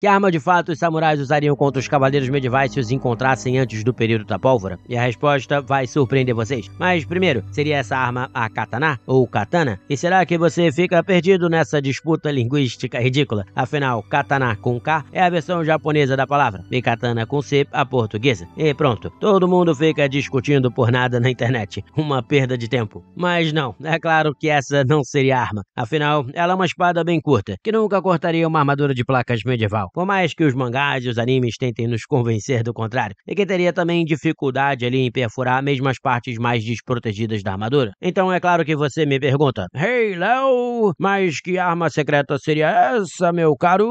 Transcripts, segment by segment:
Que arma de fato os samurais usariam contra os cavaleiros medievais se os encontrassem antes do período da pólvora? E a resposta vai surpreender vocês. Mas primeiro, seria essa arma a katana ou katana? E será que você fica perdido nessa disputa linguística ridícula? Afinal, katana com K é a versão japonesa da palavra e katana com C a portuguesa. E pronto, todo mundo fica discutindo por nada na internet. Uma perda de tempo. Mas não, é claro que essa não seria arma. Afinal, ela é uma espada bem curta, que nunca cortaria uma armadura de placas medieval. Por mais que os mangás e os animes tentem nos convencer do contrário, é que teria também dificuldade ali em perfurar mesmo as partes mais desprotegidas da armadura. Então é claro que você me pergunta, Hey, Léo, mas que arma secreta seria essa, meu caro?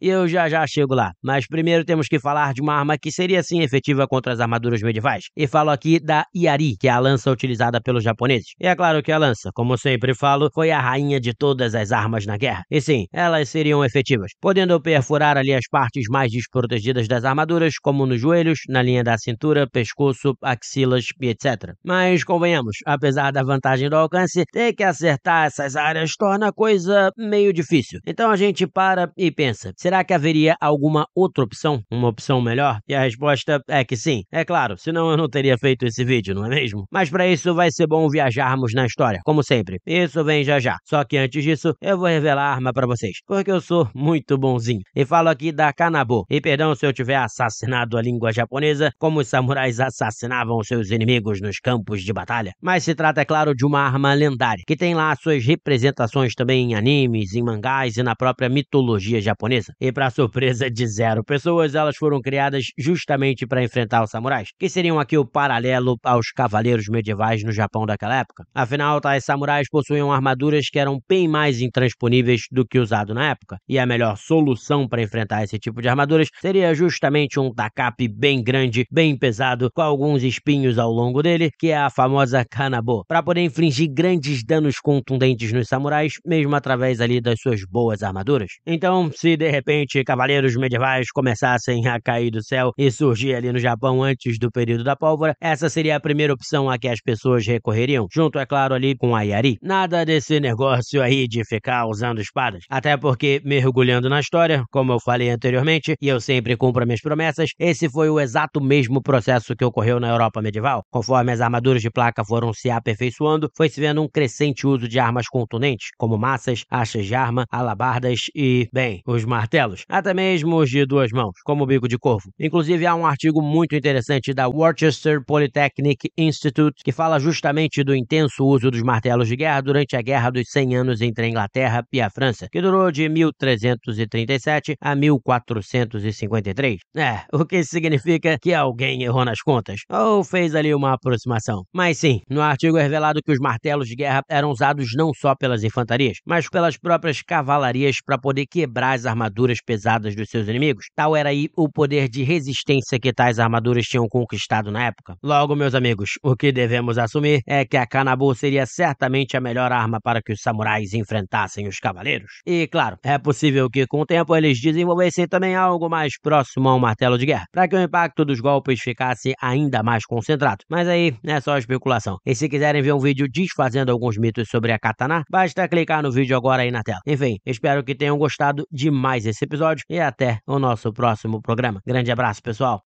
E eu já já chego lá. Mas primeiro temos que falar de uma arma que seria sim efetiva contra as armaduras medievais. E falo aqui da Iari, que é a lança utilizada pelos japoneses. E é claro que a lança, como sempre falo, foi a rainha de todas as armas na guerra. E sim, elas seriam efetivas, podendo perfurar ali as partes mais desprotegidas das armaduras, como nos joelhos, na linha da cintura, pescoço, axilas e etc. Mas convenhamos, apesar da vantagem do alcance, ter que acertar essas áreas torna a coisa meio difícil. Então a gente para e pensa diferença, será que haveria alguma outra opção? Uma opção melhor? E a resposta é que sim. É claro, senão eu não teria feito esse vídeo, não é mesmo? Mas para isso vai ser bom viajarmos na história, como sempre. Isso vem já já. Só que antes disso, eu vou revelar a arma para vocês, porque eu sou muito bonzinho. E falo aqui da Kanabo. E perdão se eu tiver assassinado a língua japonesa, como os samurais assassinavam seus inimigos nos campos de batalha. Mas se trata, é claro, de uma arma lendária, que tem lá suas representações também em animes, em mangás e na própria mitologia japonesa japonesa. E para surpresa de zero pessoas, elas foram criadas justamente para enfrentar os samurais, que seriam aqui o paralelo aos cavaleiros medievais no Japão daquela época. Afinal, tais samurais possuíam armaduras que eram bem mais intransponíveis do que usado na época, e a melhor solução para enfrentar esse tipo de armaduras seria justamente um takape bem grande, bem pesado, com alguns espinhos ao longo dele, que é a famosa kanabo, para poder infligir grandes danos contundentes nos samurais, mesmo através ali das suas boas armaduras. Então, se se de repente cavaleiros medievais começassem a cair do céu e surgir ali no Japão antes do período da pólvora, essa seria a primeira opção a que as pessoas recorreriam, junto, é claro, ali com a Yari. Nada desse negócio aí de ficar usando espadas. Até porque, mergulhando na história, como eu falei anteriormente, e eu sempre cumpro minhas promessas, esse foi o exato mesmo processo que ocorreu na Europa medieval. Conforme as armaduras de placa foram se aperfeiçoando, foi se vendo um crescente uso de armas contundentes, como massas, achas de arma, alabardas e, bem, o os martelos, até mesmo os de duas mãos, como o bico de corvo. Inclusive, há um artigo muito interessante da Worcester Polytechnic Institute que fala justamente do intenso uso dos martelos de guerra durante a Guerra dos 100 Anos entre a Inglaterra e a França, que durou de 1337 a 1453. É, o que significa que alguém errou nas contas, ou fez ali uma aproximação. Mas sim, no artigo é revelado que os martelos de guerra eram usados não só pelas infantarias, mas pelas próprias cavalarias para poder quebrar as armaduras pesadas dos seus inimigos, tal era aí o poder de resistência que tais armaduras tinham conquistado na época. Logo, meus amigos, o que devemos assumir é que a Kanabu seria certamente a melhor arma para que os samurais enfrentassem os cavaleiros. E claro, é possível que com o tempo eles desenvolvessem também algo mais próximo a um martelo de guerra, para que o impacto dos golpes ficasse ainda mais concentrado. Mas aí é só especulação. E se quiserem ver um vídeo desfazendo alguns mitos sobre a katana, basta clicar no vídeo agora aí na tela. Enfim, espero que tenham gostado de mais esse episódio e até o nosso próximo programa. Grande abraço, pessoal.